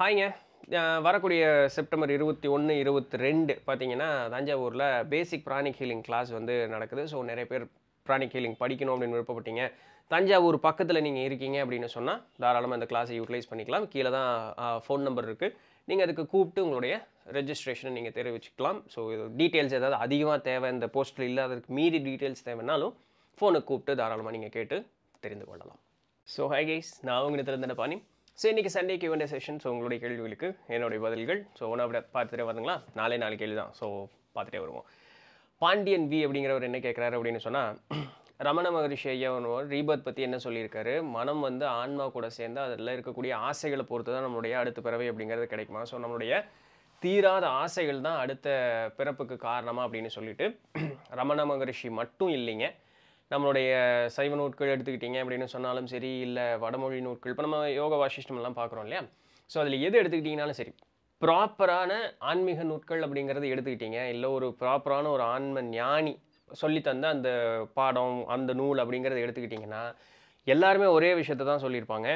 ஹாய்ங்க வரக்கூடிய செப்டம்பர் இருபத்தி ஒன்று இருபத்தி ரெண்டு பார்த்தீங்கன்னா தஞ்சாவூரில் பேசிக் பிராணிக் ஹீலிங் கிளாஸ் வந்து நடக்குது ஸோ நிறைய பேர் பிராணிக் ஹீலிங் படிக்கணும் அப்படின்னு விருப்பப்பட்டீங்க தஞ்சாவூர் பக்கத்தில் நீங்கள் இருக்கீங்க அப்படின்னு சொன்னால் தாராளமாக அந்த கிளாஸை யூட்டிலைஸ் பண்ணிக்கலாம் கீழே தான் ஃபோன் நம்பர் இருக்குது நீங்கள் அதுக்கு கூப்பிட்டு உங்களுடைய ரெஜிஸ்ட்ரேஷனை நீங்கள் தெரிவிச்சுக்கலாம் ஸோ டீட்டெயில்ஸ் ஏதாவது அதிகமாக தேவை இந்த போஸ்ட்டில் இல்லாததுக்கு மீறி டீட்டெயில்ஸ் தேவைன்னாலும் ஃபோனை கூப்பிட்டு தாராளமாக நீங்கள் கேட்டு தெரிந்து கொள்ளலாம் ஸோ ஹை கைஸ் நான் அவங்க நிறுத்திருந்தேன் பாணி ஸோ இன்றைக்கி சண்டே கியூஎன்ஏ செஷன் ஸோ உங்களுடைய கேள்விகளுக்கு என்னுடைய பதில்கள் ஸோ ஒன்றா பார்த்துட்டே வந்துங்களா நாளே நாலு கேள்வி தான் ஸோ பார்த்துட்டே வருவோம் பாண்டியன் வி அப்படிங்கிறவர் என்ன கேட்குறாரு அப்படின்னு சொன்னால் ரமண மகரிஷி ஐயா ரீபத் பற்றி என்ன சொல்லியிருக்காரு மனம் வந்து ஆன்மா கூட சேர்ந்து அதில் இருக்கக்கூடிய ஆசைகளை பொறுத்து தான் நம்மளுடைய அடுத்த பிறவை அப்படிங்கிறது கிடைக்குமா ஸோ நம்மளுடைய தீராத ஆசைகள் தான் அடுத்த பிறப்புக்கு காரணமாக அப்படின்னு சொல்லிட்டு ரமண மகரிஷி மட்டும் இல்லைங்க நம்மளுடைய சைவ நூட்கள் எடுத்துக்கிட்டீங்க அப்படின்னு சொன்னாலும் சரி இல்லை வடமொழி நூட்கள் இப்போ நம்ம யோக வாசிஷ்டம்லாம் பார்க்குறோம் இல்லையா ஸோ அதில் எது எடுத்துக்கிட்டிங்கனாலும் சரி ப்ராப்பரான ஆன்மீக நூட்கள் அப்படிங்கிறத எடுத்துக்கிட்டீங்க இல்லை ஒரு ப்ராப்பரான ஒரு ஆன்ம ஞானி சொல்லித்தந்த அந்த பாடம் அந்த நூல் அப்படிங்கிறத எடுத்துக்கிட்டிங்கன்னா எல்லாருமே ஒரே விஷயத்த தான் சொல்லியிருப்பாங்க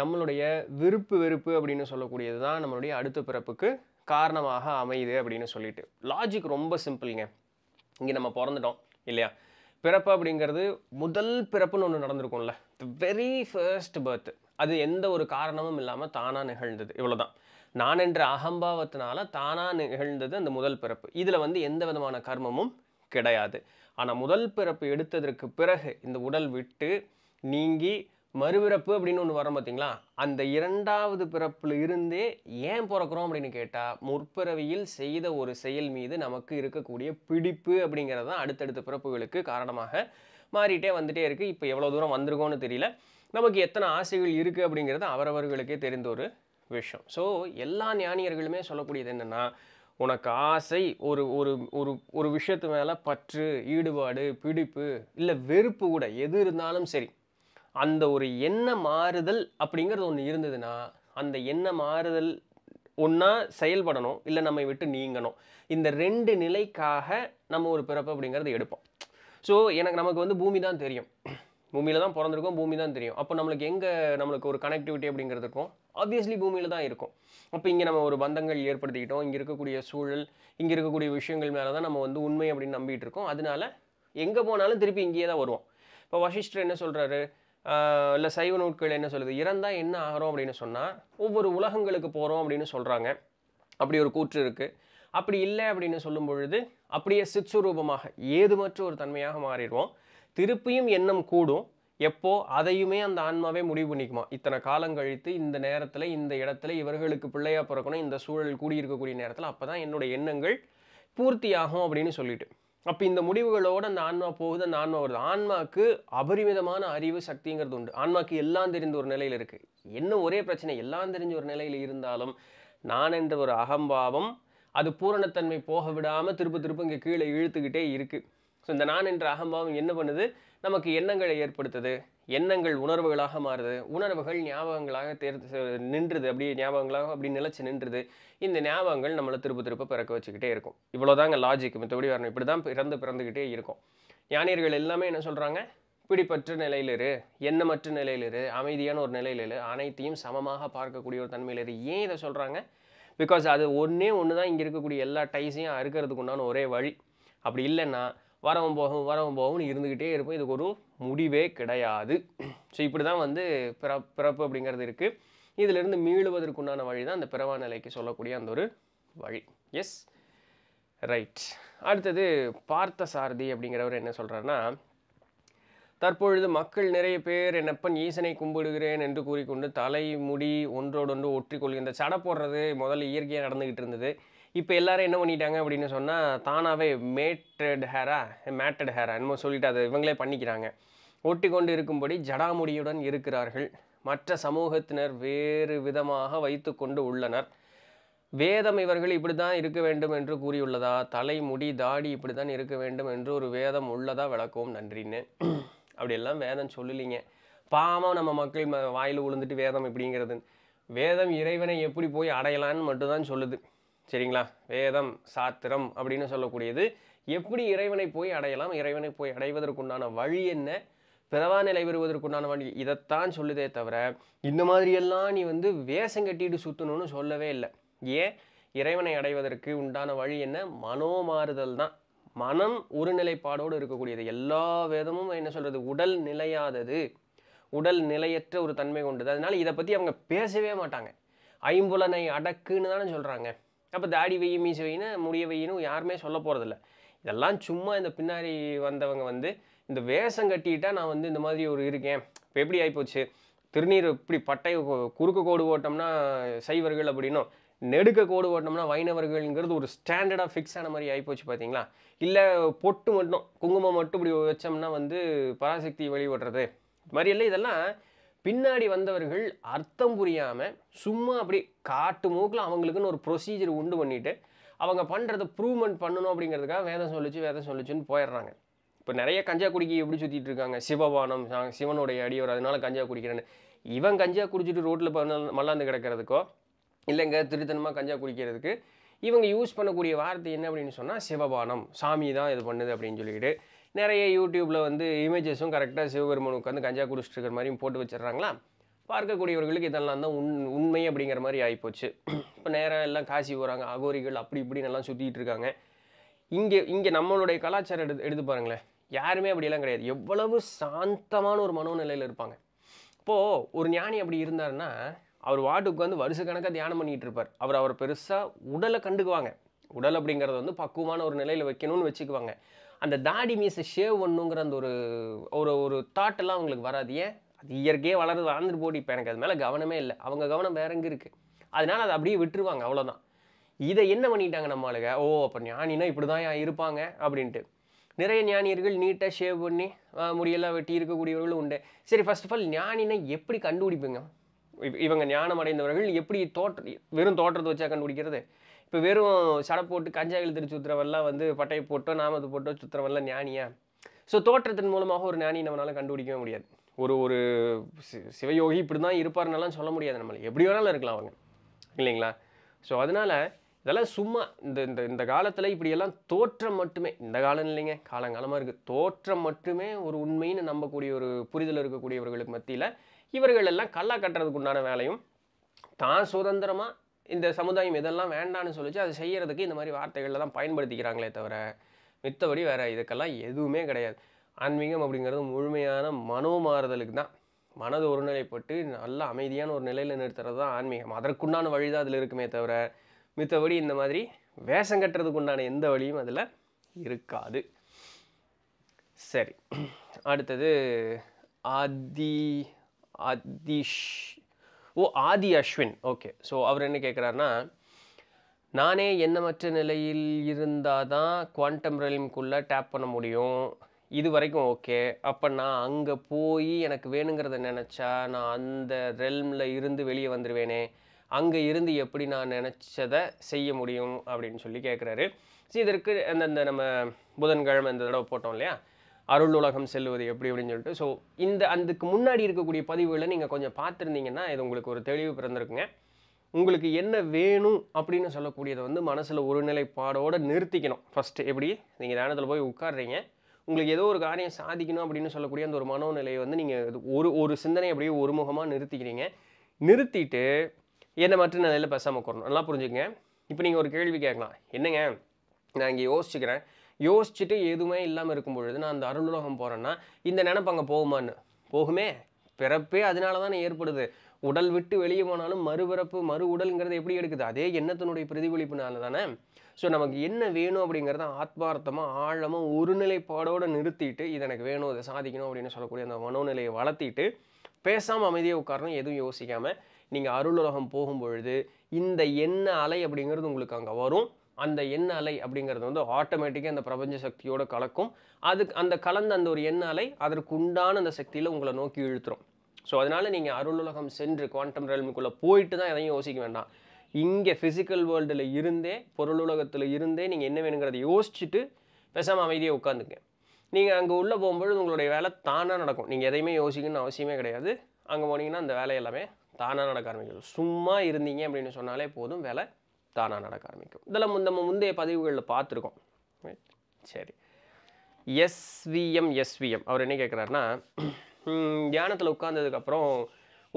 நம்மளுடைய விருப்பு வெறுப்பு அப்படின்னு சொல்லக்கூடியது தான் நம்மளுடைய அடுத்த பிறப்புக்கு காரணமாக அமையுது அப்படின்னு சொல்லிட்டு லாஜிக் ரொம்ப சிம்பிளுங்க இங்கே நம்ம பிறந்துட்டோம் இல்லையா பிறப்பு அப்படிங்கிறது முதல் பிறப்புன்னு ஒன்று நடந்திருக்கும்ல த வெரி ஃபர்ஸ்ட் பர்த் அது எந்த ஒரு காரணமும் இல்லாமல் தானாக நிகழ்ந்தது இவ்வளோதான் நான் என்ற அகம்பாவத்தினால தானாக நிகழ்ந்தது அந்த முதல் பிறப்பு இதில் வந்து எந்த விதமான கர்மமும் கிடையாது ஆனால் முதல் பிறப்பு எடுத்ததற்கு பிறகு இந்த உடல் விட்டு நீங்கி மறுபிறப்பு அப்படின்னு ஒன்று வரோம் பார்த்தீங்களா அந்த இரண்டாவது பிறப்பில் இருந்தே ஏன் பிறக்கிறோம் அப்படின்னு கேட்டால் முற்பிறவியில் செய்த ஒரு செயல் மீது நமக்கு இருக்கக்கூடிய பிடிப்பு அப்படிங்கிறது தான் அடுத்தடுத்த பிறப்புகளுக்கு காரணமாக மாறிட்டே வந்துகிட்டே இருக்குது இப்போ எவ்வளோ தூரம் வந்திருக்கோன்னு தெரியல நமக்கு எத்தனை ஆசைகள் இருக்குது அப்படிங்கிறது அவரவர்களுக்கே தெரிந்த ஒரு விஷயம் ஸோ எல்லா ஞானியர்களுமே சொல்லக்கூடியது என்னென்னா உனக்கு ஆசை ஒரு ஒரு ஒரு ஒரு விஷயத்து மேலே பற்று ஈடுபாடு பிடிப்பு இல்லை வெறுப்பு கூட எது இருந்தாலும் சரி அந்த ஒரு எண்ண மாறுதல் அப்படிங்கிறது ஒன்று இருந்ததுன்னா அந்த எண்ண மாறுதல் ஒன்றா செயல்படணும் இல்லை நம்மை விட்டு நீங்கணும் இந்த ரெண்டு நிலைக்காக நம்ம ஒரு பிறப்பு அப்படிங்கிறது எடுப்போம் ஸோ எனக்கு நமக்கு வந்து பூமி தான் தெரியும் பூமியில் தான் பிறந்திருக்கோம் பூமி தான் தெரியும் அப்போ நம்மளுக்கு எங்கே நம்மளுக்கு ஒரு கனெக்டிவிட்டி அப்படிங்கிறது இருக்கும் ஆப்வியஸ்லி பூமியில் தான் இருக்கும் அப்போ இங்கே நம்ம ஒரு பந்தங்கள் ஏற்படுத்திக்கிட்டோம் இங்கே இருக்கக்கூடிய சூழல் இங்கே இருக்கக்கூடிய விஷயங்கள் மேலே தான் நம்ம வந்து உண்மை அப்படின்னு நம்பிகிட்டு இருக்கோம் அதனால எங்கே போனாலும் திருப்பி இங்கேயே தான் வருவோம் இப்போ வசிஷ்டர் என்ன சொல்கிறாரு இல்லை சைவ நூட்கள் என்ன சொல்லுது இறந்தால் என்ன ஆகிறோம் அப்படின்னு சொன்னால் ஒவ்வொரு உலகங்களுக்கு போகிறோம் அப்படின்னு சொல்கிறாங்க அப்படி ஒரு கூற்று இருக்குது அப்படி இல்லை அப்படின்னு சொல்லும் பொழுது அப்படியே சித்ஸ்வரூபமாக ஏதுமற்ற ஒரு தன்மையாக மாறிடுவோம் திருப்பியும் எண்ணம் கூடும் எப்போ அதையுமே அந்த ஆன்மாவே முடிவு பண்ணிக்குமா இத்தனை காலம் கழித்து இந்த நேரத்தில் இந்த இடத்துல இவர்களுக்கு பிள்ளையாக பிறக்கணும் இந்த சூழல் கூடியிருக்கக்கூடிய நேரத்தில் அப்போ தான் என்னுடைய எண்ணங்கள் பூர்த்தியாகும் அப்படின்னு சொல்லிட்டு அப்போ இந்த முடிவுகளோட அந்த ஆன்மா போகுது அந்த ஆன்மா வருது ஆன்மாவுக்கு அபரிமிதமான அறிவு சக்திங்கிறது உண்டு ஆன்மாக்கு எல்லாம் தெரிந்த ஒரு நிலையில் இருக்குது என்ன ஒரே பிரச்சனை எல்லாம் தெரிஞ்ச ஒரு நிலையில் இருந்தாலும் நான் என்ற ஒரு அகம்பாவம் அது பூரணத்தன்மை போக விடாமல் திருப்ப திருப்ப இங்கே கீழே இழுத்துக்கிட்டே இருக்குது ஸோ இந்த நான் என்ற அகம்பாவம் என்ன பண்ணுது நமக்கு எண்ணங்களை ஏற்படுத்துது எண்ணங்கள் உணர்வுகளாக மாறுது உணர்வுகள் ஞாபகங்களாக தேர்ந்து நின்றுது அப்படியே ஞாபகங்களாக அப்படி நிலச்சி நின்றுது இந்த ஞாபகங்கள் நம்மளை திருப்ப திருப்ப பிறக்க வச்சுக்கிட்டே இருக்கும் இவ்வளோதாங்க லாஜிக் மற்றபடி வரணும் இப்படி தான் பிறந்து பிறந்துக்கிட்டே இருக்கும் ஞானியர்கள் எல்லாமே என்ன சொல்கிறாங்க பிடிப்பற்ற நிலையில் இரு எண்ணமற்ற நிலையில் இரு அமைதியான ஒரு நிலையில் இரு அனைத்தையும் சமமாக பார்க்கக்கூடிய ஒரு தன்மையில் இரு ஏன் இதை சொல்கிறாங்க பிகாஸ் அது ஒன்றே ஒன்று தான் இங்கே இருக்கக்கூடிய எல்லா டைஸையும் அறுக்கிறதுக்கு உண்டான ஒரே வழி அப்படி இல்லைன்னா வரவும் போகும் வரவும் போகும்னு இருந்துக்கிட்டே இருப்போம் இதுக்கு ஒரு முடிவே கிடையாது ஸோ இப்படி தான் வந்து பிற பிறப்பு அப்படிங்கிறது இருக்குது இதிலிருந்து மீளுவதற்குண்டான வழி தான் அந்த பிறவா நிலைக்கு சொல்லக்கூடிய அந்த ஒரு வழி எஸ் ரைட் அடுத்தது பார்த்த சாரதி அப்படிங்கிறவர் என்ன சொல்கிறாருன்னா தற்பொழுது மக்கள் நிறைய பேர் என்னப்பன் ஈசனை கும்பிடுகிறேன் என்று கூறிக்கொண்டு தலை முடி ஒன்றோடொன்று ஒற்றிக்கொள்கின்ற இந்த சடை போடுறது முதல்ல இயற்கையாக நடந்துக்கிட்டு இருந்தது இப்போ எல்லாரும் என்ன பண்ணிட்டாங்க அப்படின்னு சொன்னால் தானாகவே மேட்டட் ஹேரா மேட்டட் ஹேரா என்னமோ சொல்லிட்டு அதை இவங்களே பண்ணிக்கிறாங்க ஒட்டி கொண்டு இருக்கும்படி ஜடாமுடியுடன் இருக்கிறார்கள் மற்ற சமூகத்தினர் வேறு விதமாக வைத்து கொண்டு உள்ளனர் வேதம் இவர்கள் இப்படி தான் இருக்க வேண்டும் என்று கூறியுள்ளதா தலைமுடி தாடி இப்படி தான் இருக்க வேண்டும் என்று ஒரு வேதம் உள்ளதா விளக்கவும் நன்றின்னு அப்படியெல்லாம் வேதம் சொல்லலிங்க பாவம் நம்ம மக்கள் வாயில் விழுந்துட்டு வேதம் இப்படிங்கிறது வேதம் இறைவனை எப்படி போய் அடையலான்னு மட்டும்தான் சொல்லுது சரிங்களா வேதம் சாத்திரம் அப்படின்னு சொல்லக்கூடியது எப்படி இறைவனை போய் அடையலாம் இறைவனை போய் அடைவதற்குண்டான வழி என்ன பிறவா நிலை பெறுவதற்குண்டான வழி இதைத்தான் சொல்லுதே தவிர இந்த மாதிரியெல்லாம் நீ வந்து வேஷம் கட்டிட்டு சுற்றணும்னு சொல்லவே இல்லை ஏன் இறைவனை அடைவதற்கு உண்டான வழி என்ன மனோமாறுதல் தான் மனம் ஒரு நிலைப்பாடோடு இருக்கக்கூடியது எல்லா வேதமும் என்ன சொல்கிறது உடல் நிலையாதது உடல் நிலையற்ற ஒரு தன்மை கொண்டது அதனால் இதை பற்றி அவங்க பேசவே மாட்டாங்க ஐம்புலனை அடக்குன்னு தானே சொல்கிறாங்க அப்போ தாடி வெய்ய மீசு வெயின்னு முடிய வெயின்னு யாருமே சொல்ல போகிறதில்ல இதெல்லாம் சும்மா இந்த பின்னாடி வந்தவங்க வந்து இந்த வேஷம் கட்டிட்டா நான் வந்து இந்த மாதிரி ஒரு இருக்கேன் இப்போ எப்படி ஆகிப்போச்சு திருநீர் இப்படி பட்டை குறுக்கு கோடு ஓட்டம்னா சைவர்கள் அப்படின்னும் நெடுக்க கோடு ஓட்டம்னா வைணவர்கள்ங்கிறது ஒரு ஸ்டாண்டர்டாக ஃபிக்ஸ் ஆன மாதிரி ஆகிப்போச்சு பார்த்தீங்களா இல்லை பொட்டு மட்டும் குங்குமம் மட்டும் இப்படி வச்சோம்னா வந்து பராசக்தி வழிபடுறது இது மாதிரி இல்லை இதெல்லாம் பின்னாடி வந்தவர்கள் அர்த்தம் புரியாமல் சும்மா அப்படி காட்டு மூக்கில் அவங்களுக்குன்னு ஒரு ப்ரொசீஜர் உண்டு பண்ணிவிட்டு அவங்க பண்ணுறத ப்ரூவ்மெண்ட் பண்ணணும் அப்படிங்கிறதுக்காக வேதம் சொல்லிச்சு வேதம் சொல்லிச்சுன்னு போயிடுறாங்க இப்போ நிறைய கஞ்சா குடிக்க எப்படி சுற்றிட்டு இருக்காங்க சிவபானம் சிவனுடைய அடியோர் அதனால கஞ்சா குடிக்கிறேன்னு இவன் கஞ்சா குடிச்சிட்டு ரோட்டில் மல்லாந்து கிடக்கிறதுக்கோ இல்லைங்க திருத்தனமாக கஞ்சா குடிக்கிறதுக்கு இவங்க யூஸ் பண்ணக்கூடிய வார்த்தை என்ன அப்படின்னு சொன்னால் சிவபானம் சாமி தான் இது பண்ணுது அப்படின்னு சொல்லிக்கிட்டு நிறைய யூடியூப்பில் வந்து இமேஜஸும் கரெக்டாக சிவபெருமன் உட்காந்து கஞ்சா குடிச்சிட்டு இருக்கிற மாதிரியும் போட்டு வச்சிடுறாங்களா பார்க்கக்கூடியவர்களுக்கு இதெல்லாம் தான் உண் உண்மை அப்படிங்கிற மாதிரி ஆகிப்போச்சு இப்போ நேராக எல்லாம் காசி போகிறாங்க அகோரிகள் அப்படி இப்படி நல்லா சுற்றிட்டு இருக்காங்க இங்கே இங்கே நம்மளுடைய கலாச்சாரம் எடுத்து எடுத்து பாருங்களேன் யாருமே அப்படியெல்லாம் கிடையாது எவ்வளவு சாந்தமான ஒரு மனோநிலையில் இருப்பாங்க இப்போது ஒரு ஞானி அப்படி இருந்தாருன்னா அவர் வாட்டுக்கு வந்து வருஷ கணக்காக தியானம் பண்ணிகிட்டு இருப்பார் அவர் அவர் பெருசாக உடலை கண்டுக்குவாங்க உடல் அப்படிங்கிறத வந்து பக்குவமான ஒரு நிலையில் வைக்கணும்னு வச்சுக்குவாங்க அந்த தாடி மீசை ஷேவ் பண்ணுங்கிற அந்த ஒரு ஒரு ஒரு தாட்டெல்லாம் அவங்களுக்கு வராது ஏன் அது இயற்கையே வளர்ந்து வளர்ந்துட்டு போட்டி இப்போ எனக்கு அது மேலே கவனமே இல்லை அவங்க கவனம் வேற எங்கே இருக்குது அதனால் அதை அப்படியே விட்டுருவாங்க அவ்வளோதான் இதை என்ன பண்ணிட்டாங்க நம்மளுக்கு ஓ அப்போ ஞானினா இப்படி தான் இருப்பாங்க அப்படின்ட்டு நிறைய ஞானியர்கள் நீட்டாக ஷேவ் பண்ணி முடியெல்லாம் வெட்டி இருக்கக்கூடியவர்களும் உண்டு சரி ஃபர்ஸ்ட் ஆஃப் ஆல் ஞானினா எப்படி கண்டுபிடிப்புங்க இவங்க ஞானம் அடைந்தவர்கள் எப்படி தோற்ற வெறும் தோற்றத்தை வச்சா கண்டுபிடிக்கிறது இப்போ வெறும் சடை போட்டு கஞ்சா எழுதிட்டு சுற்றுறவெல்லாம் வந்து பட்டையை போட்டோ நாமது போட்டோ சுற்றுறவெல்லாம் ஞானியா ஸோ தோற்றத்தின் மூலமாக ஒரு ஞானி நம்மளால் கண்டுபிடிக்கவே முடியாது ஒரு ஒரு சிவயோகி இப்படி தான் இருப்பார்னாலாம் சொல்ல முடியாது நம்மளை எப்படி வேணாலும் இருக்கலாம் அவங்க இல்லைங்களா ஸோ அதனால் இதெல்லாம் சும்மா இந்த இந்த இந்த காலத்தில் இப்படியெல்லாம் தோற்றம் மட்டுமே இந்த காலம் இல்லைங்க காலங்காலமாக இருக்குது தோற்றம் மட்டுமே ஒரு உண்மைன்னு நம்பக்கூடிய ஒரு புரிதல் இருக்கக்கூடியவர்களுக்கு மத்தியில் இவர்கள் எல்லாம் கல்லா கட்டுறதுக்கு உண்டான வேலையும் தான் சுதந்திரமாக இந்த சமுதாயம் இதெல்லாம் வேண்டான்னு சொல்லிச்சு அதை செய்கிறதுக்கு இந்த மாதிரி வார்த்தைகளில் தான் பயன்படுத்திக்கிறாங்களே தவிர மித்தபடி வேறு இதுக்கெல்லாம் எதுவுமே கிடையாது ஆன்மீகம் அப்படிங்கிறது முழுமையான மனோ மாறுதலுக்கு தான் மனது ஒருநிலைப்பட்டு நல்ல அமைதியான ஒரு நிலையில் நிறுத்துறது தான் ஆன்மீகம் அதற்குண்டான வழி தான் அதில் இருக்குமே தவிர மித்தபடி இந்த மாதிரி வேஷம் கட்டுறதுக்குண்டான எந்த வழியும் அதில் இருக்காது சரி அடுத்தது அதி அதிஷ் ஓ ஆதி அஸ்வின் ஓகே ஸோ அவர் என்ன கேட்குறாருன்னா நானே எண்ணமற்ற நிலையில் இருந்தால் தான் குவாண்டம் ரலிம்குள்ளே டேப் பண்ண முடியும் இது வரைக்கும் ஓகே அப்போ நான் அங்கே போய் எனக்கு வேணுங்கிறத நினச்சா நான் அந்த ரெல்மில் இருந்து வெளியே வந்துடுவேனே அங்கே இருந்து எப்படி நான் நினச்சதை செய்ய முடியும் அப்படின்னு சொல்லி கேட்குறாரு ஸோ இதற்கு அந்தந்த நம்ம புதன்கிழமை இந்த தடவை போட்டோம் இல்லையா அருள் உலகம் செல்வது எப்படி அப்படின்னு சொல்லிட்டு ஸோ இந்த அதுக்கு முன்னாடி இருக்கக்கூடிய பதிவுகளை நீங்கள் கொஞ்சம் பார்த்துருந்தீங்கன்னா இது உங்களுக்கு ஒரு தெளிவு பிறந்திருக்குங்க உங்களுக்கு என்ன வேணும் அப்படின்னு சொல்லக்கூடியதை வந்து மனசில் ஒருநிலைப்பாடோடு நிறுத்திக்கணும் ஃபஸ்ட்டு எப்படி நீங்கள் தியானத்தில் போய் உட்காடுறீங்க உங்களுக்கு ஏதோ ஒரு காரியம் சாதிக்கணும் அப்படின்னு சொல்லக்கூடிய அந்த ஒரு மனோநிலையை வந்து நீங்கள் ஒரு ஒரு சிந்தனை அப்படியே ஒருமுகமாக நிறுத்திக்கிறீங்க நிறுத்திட்டு என்ன மற்ற நிலையில் பேசாமல் கொடுக்கணும் நல்லா புரிஞ்சுக்கங்க இப்போ நீங்கள் ஒரு கேள்வி கேட்கலாம் என்னங்க நான் இங்கே யோசிச்சுக்கிறேன் யோசிச்சுட்டு எதுவுமே இல்லாமல் இருக்கும் பொழுது நான் அந்த அருளுலகம் போகிறேன்னா இந்த நினப்பு அங்கே போகுமான்னு போகுமே பிறப்பே அதனால தானே ஏற்படுது உடல் விட்டு வெளியே போனாலும் மறுபிறப்பு மறு உடல்ங்கிறது எப்படி எடுக்குது அதே எண்ணத்தினுடைய பிரதிபலிப்புனால தானே ஸோ நமக்கு என்ன வேணும் அப்படிங்கிறத ஆத்மார்த்தமாக ஆழமாக ஒருநிலைப்பாடோடு நிறுத்திட்டு இது எனக்கு வேணும் இதை சாதிக்கணும் அப்படின்னு சொல்லக்கூடிய அந்த மனோநிலையை வளர்த்திட்டு பேசாமல் அமைதியாக உட்காரணும் எதுவும் யோசிக்காமல் நீங்கள் அருளுலகம் போகும்பொழுது இந்த எண்ண அலை அப்படிங்கிறது உங்களுக்கு அங்கே வரும் அந்த எண்ண அலை அப்படிங்கிறது வந்து ஆட்டோமேட்டிக்காக அந்த பிரபஞ்ச சக்தியோடு கலக்கும் அதுக்கு அந்த கலந்த அந்த ஒரு எண்ண அலை அதற்கு உண்டான அந்த சக்தியில் உங்களை நோக்கி இழுத்துரும் ஸோ அதனால் நீங்கள் அருளுலகம் சென்று குவாண்டம் ரெல்முக்குள்ளே போயிட்டு தான் எதையும் யோசிக்க வேண்டாம் இங்கே ஃபிசிக்கல் வேர்ல்டில் இருந்தே பொருளுலகத்தில் இருந்தே நீங்கள் என்ன வேணுங்கிறத யோசிச்சுட்டு பேசாமல் அமைதியாக உட்காந்துங்க நீங்கள் அங்கே உள்ளே போகும்பொழுது உங்களுடைய வேலை தானாக நடக்கும் நீங்கள் எதையுமே யோசிக்கணும்னு அவசியமே கிடையாது அங்கே போனீங்கன்னா அந்த வேலை எல்லாமே தானாக நடக்க ஆரம்பிக்கும் சும்மா இருந்தீங்க அப்படின்னு சொன்னாலே போதும் வேலை தானாக நடக்க ஆரம்பிக்கும் இதெல்லாம் நம்ம முந்தைய பதிவுகளில் பார்த்துருக்கோம் சரி எஸ்விஎம் எஸ்விஎம் அவர் என்ன கேட்குறாருன்னா தியானத்தில் உட்கார்ந்ததுக்கப்புறம்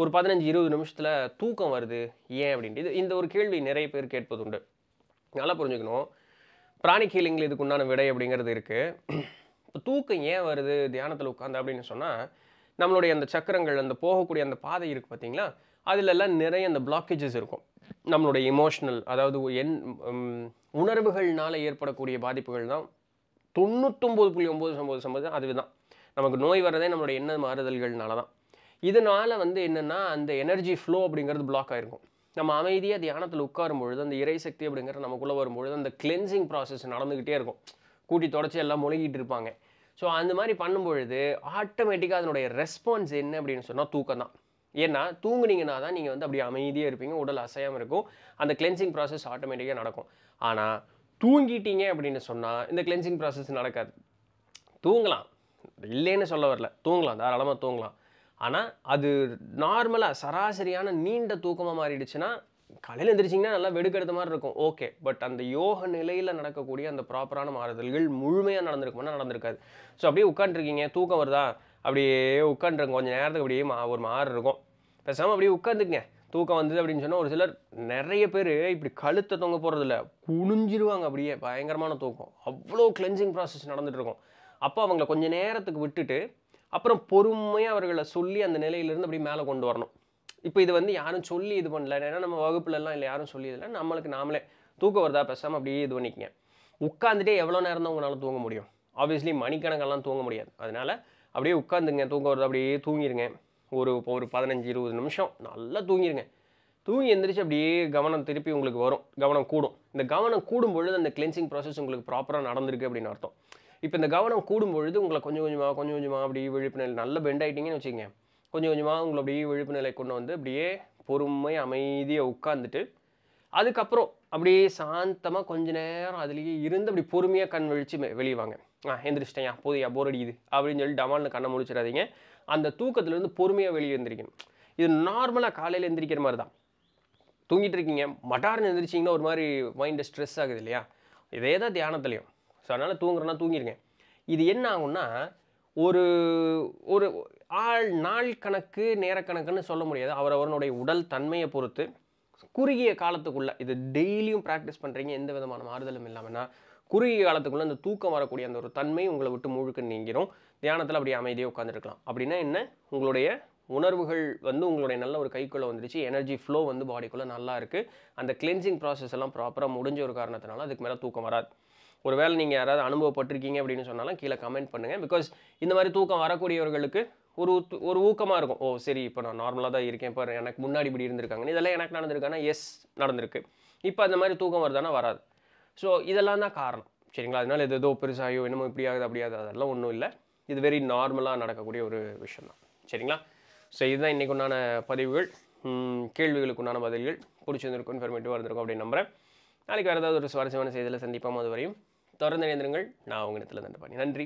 ஒரு பதினஞ்சு இருபது நிமிஷத்தில் தூக்கம் வருது ஏன் அப்படின்ட்டு இது இந்த ஒரு கேள்வி நிறைய பேர் கேட்பது உண்டு நல்லா புரிஞ்சுக்கணும் பிராணிக் ஹீலிங்கில் இதுக்கு உண்டான விடை அப்படிங்கிறது இருக்குது இப்போ தூக்கம் ஏன் வருது தியானத்தில் உட்காந்து அப்படின்னு சொன்னால் நம்மளுடைய அந்த சக்கரங்கள் அந்த போகக்கூடிய அந்த பாதை இருக்குது பார்த்தீங்களா அதிலெல்லாம் நிறைய அந்த பிளாக்கேஜஸ் இருக்கும் நம்மளுடைய இமோஷனல் அதாவது என் உணர்வுகள்னால் ஏற்படக்கூடிய பாதிப்புகள் தான் தொண்ணூத்தொம்பது புள்ளி ஒம்பது சம்பது சம்பது அது தான் நமக்கு நோய் வர்றதே நம்மளுடைய எண்ண மாறுதல்கள்னால தான் இதனால் வந்து என்னென்னா அந்த எனர்ஜி ஃப்ளோ அப்படிங்கிறது பிளாக் ஆகிருக்கும் நம்ம அமைதியாக தியானத்தில் உட்காரும் பொழுது அந்த இறை சக்தி அப்படிங்கிறது நமக்குள்ளே வரும்பொழுது அந்த கிளென்சிங் ப்ராசஸ் நடந்துக்கிட்டே இருக்கும் கூட்டி தொடச்சி எல்லாம் முழுகிட்டு இருப்பாங்க ஸோ அந்த மாதிரி பண்ணும்பொழுது ஆட்டோமேட்டிக்காக அதனுடைய ரெஸ்பான்ஸ் என்ன அப்படின்னு சொன்னால் தூக்கம் தான் ஏன்னா தூங்குனீங்கன்னா தான் நீங்கள் வந்து அப்படி அமைதியாக இருப்பீங்க உடல் அசையாமல் இருக்கும் அந்த கிளென்சிங் ப்ராசஸ் ஆட்டோமேட்டிக்காக நடக்கும் ஆனால் தூங்கிட்டீங்க அப்படின்னு சொன்னால் இந்த கிளென்சிங் ப்ராசஸ் நடக்காது தூங்கலாம் இல்லைன்னு சொல்ல வரல தூங்கலாம் தாராளமாக தூங்கலாம் ஆனால் அது நார்மலாக சராசரியான நீண்ட தூக்கமாக மாறிடுச்சுன்னா காலையில் எழுந்திரிச்சிங்கன்னா நல்லா வெடுக்கெடுத்த மாதிரி இருக்கும் ஓகே பட் அந்த யோக நிலையில் நடக்கக்கூடிய அந்த ப்ராப்பரான மாறுதல்கள் முழுமையாக நடந்திருக்குமானா நடந்திருக்காது ஸோ அப்படியே உட்காந்துருக்கீங்க தூக்கம் வருதா அப்படியே உட்காந்துருங்க கொஞ்சம் நேரத்துக்கு அப்படியே மா ஒரு மாறு இருக்கும் பேசாமல் அப்படியே உட்காந்துக்குங்க தூக்கம் வந்தது அப்படின்னு சொன்னால் ஒரு சிலர் நிறைய பேர் இப்படி கழுத்தை தொங்க போகிறதில்ல குனிஞ்சிருவாங்க அப்படியே பயங்கரமான தூக்கம் அவ்வளோ கிளென்சிங் ப்ராசஸ் நடந்துகிட்ருக்கும் அப்போ அவங்கள கொஞ்சம் நேரத்துக்கு விட்டுட்டு அப்புறம் பொறுமையாக அவர்களை சொல்லி அந்த நிலையிலேருந்து அப்படியே மேலே கொண்டு வரணும் இப்போ இது வந்து யாரும் சொல்லி இது பண்ணல ஏன்னா நம்ம வகுப்புலலாம் இல்லை யாரும் சொல்லி இதில் நம்மளுக்கு நாமளே தூக்கம் வருதா பேசாமல் அப்படியே இது பண்ணிக்கங்க உட்காந்துட்டே எவ்வளோ நேரம் தான் உங்களால் தூங்க முடியும் ஆப்வியஸ்லி மணிக்கணக்கெல்லாம் தூங்க முடியாது அதனால் அப்படியே உட்காந்துங்க தூங்க வருது அப்படியே தூங்கிடுங்க ஒரு ஒரு பதினஞ்சு இருபது நிமிஷம் நல்லா தூங்கிடுங்க தூங்கி எந்திரிச்சு அப்படியே கவனம் திருப்பி உங்களுக்கு வரும் கவனம் கூடும் இந்த கவனம் கூடும் பொழுது அந்த கிளென்சிங் ப்ராசஸ் உங்களுக்கு ப்ராப்பராக நடந்திருக்கு அப்படின்னு அர்த்தம் இப்போ இந்த கவனம் கூடும் பொழுது உங்களை கொஞ்சம் கொஞ்சமாக கொஞ்சம் கொஞ்சமாக அப்படியே விழிப்புணர்வு நல்ல பெண்ட் ஆகிட்டிங்கன்னு வச்சுக்கோங்க கொஞ்சம் கொஞ்சமாக உங்களை அப்படியே விழிப்புணர்வை கொண்டு வந்து அப்படியே பொறுமை அமைதியாக உட்காந்துட்டு அதுக்கப்புறம் அப்படியே சாந்தமாக கொஞ்ச நேரம் அதுலேயே இருந்து அப்படி பொறுமையாக கண் வெளிச்சு வெளியே வாங்க ஆ எந்திரிச்சிட்டேன் போதியா போர் அடிக்குது அப்படின்னு சொல்லி டமால்னு கண்ணை முடிச்சிடாதீங்க அந்த தூக்கத்துலேருந்து பொறுமையாக வெளியே எழுந்திரிக்கணும் இது நார்மலாக காலையில் எந்திரிக்கிற மாதிரி தான் தூங்கிட்டு இருக்கீங்க மட்டார்னு எந்திரிச்சிங்கன்னா ஒரு மாதிரி மைண்டு ஸ்ட்ரெஸ் ஆகுது இல்லையா இதே தான் தியானத்துலேயும் ஸோ அதனால் தூங்குறோன்னா தூங்கிடுங்க இது என்ன ஆகும்னா ஒரு ஒரு ஆள் நாள் கணக்கு நேரக்கணக்குன்னு சொல்ல முடியாது அவர் அவனுடைய உடல் தன்மையை பொறுத்து குறுகிய காலத்துக்குள்ளே இது டெய்லியும் ப்ராக்டிஸ் பண்ணுறீங்க எந்த விதமான மாறுதலும் இல்லாமல்னா குறுகிய காலத்துக்குள்ளே அந்த தூக்கம் வரக்கூடிய அந்த ஒரு தன்மை உங்களை விட்டு முழுக்க நீங்கிரும் தியானத்தில் அப்படி அமைதியாக உட்காந்துருக்கலாம் அப்படின்னா என்ன உங்களுடைய உணர்வுகள் வந்து உங்களுடைய நல்ல ஒரு கைக்குள்ளே வந்துருச்சு எனர்ஜி ஃப்ளோ வந்து பாடிக்குள்ளே நல்லா இருக்குது அந்த கிளென்சிங் ப்ராசஸ் எல்லாம் ப்ராப்பராக முடிஞ்ச ஒரு காரணத்தினால அதுக்கு மேலே தூக்கம் வராது ஒரு வேளை நீங்கள் யாராவது அனுபவப்பட்டிருக்கீங்க அப்படின்னு சொன்னாலும் கீழே கமெண்ட் பண்ணுங்கள் பிகாஸ் இந்த மாதிரி தூக்கம் வரக்கூடியவர்களுக்கு ஒரு ஒரு ஊக்கமாக இருக்கும் ஓ சரி இப்போ நான் நார்மலாக தான் இருக்கேன் இப்போ எனக்கு முன்னாடி இப்படி இருந்திருக்காங்கன்னு இதெல்லாம் எனக்கு நடந்திருக்காங்கன்னா எஸ் நடந்திருக்கு இப்போ அந்த மாதிரி தூக்கம் வருதானா வராது ஸோ இதெல்லாம் தான் காரணம் சரிங்களா அதனால் இது ஏதோ பெருசாகியோ என்னமோ இப்படி ஆகுது அப்படியாது அதெல்லாம் ஒன்றும் இல்லை இது வெரி நார்மலாக நடக்கக்கூடிய ஒரு விஷயம் தான் சரிங்களா ஸோ இதுதான் இன்றைக்கு உண்டான பதிவுகள் கேள்விகளுக்கு உண்டான பதில்கள் பிடிச்சிருந்திருக்கும் இன்ஃபர்மேட்டிவ் இருந்திருக்கும் அப்படின்னு நம்புகிறேன் நாளைக்கு வேறு ஏதாவது ஒரு சுவாரஸ்யமான செய்தியில் சந்திப்போம் அது வரையும் தொடர்ந்து இணைந்திருங்கள் நான் உங்கள் இடத்துல தண்டபாணி நன்றி